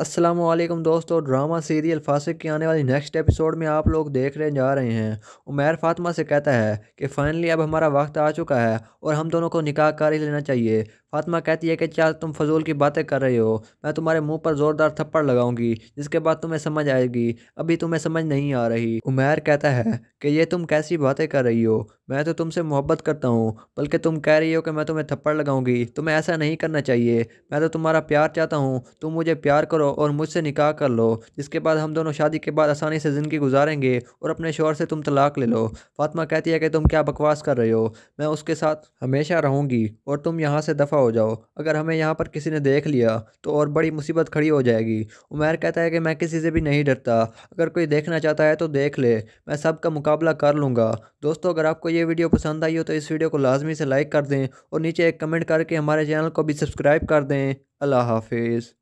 असलम दोस्तों drama serial फासिक के आने वाली नेक्स्ट एपिसोड में आप लोग देखने जा रहे हैं उमैर फातिमा से कहता है कि फ़ाइनली अब हमारा वक्त आ चुका है और हम दोनों को निकाह कर ही लेना चाहिए फातिमा कहती है कि क्या तुम फजूल की बातें कर रहे हो मैं तुम्हारे मुंह पर ज़ोरदार थप्पड़ लगाऊंगी जिसके बाद तुम्हें समझ आएगी अभी तुम्हें समझ नहीं आ रही उमैर कहता है कि ये तुम कैसी बातें कर रही हो मैं तो तुमसे मोहब्बत करता हूँ बल्कि तुम कह रही हो कि मैं तुम्हें थप्पड़ लगाऊंगी तुम्हें ऐसा नहीं करना चाहिए मैं तो तुम्हारा प्यार चाहता हूँ तुम मुझे प्यार करो और मुझसे निकाह कर लो जिसके बाद हम दोनों शादी के बाद आसानी से ज़िंदगी गुजारेंगे और अपने शोर से तुम तलाक ले लो फातमा कहती है कि तुम क्या बकवास कर रहे हो मैं उसके साथ हमेशा रहूँगी और तुम यहाँ से दफ़ा हो जाओ अगर हमें यहाँ पर किसी ने देख लिया तो और बड़ी मुसीबत खड़ी हो जाएगी उमैर कहता है कि मैं किसी से भी नहीं डरता अगर कोई देखना चाहता है तो देख ले मैं सब का मुकाबला कर लूँगा दोस्तों अगर आपको ये वीडियो पसंद आई हो तो इस वीडियो को लाजमी से लाइक कर दें और नीचे एक कमेंट करके हमारे चैनल को भी सब्सक्राइब कर दें अल्लाह हाफिज़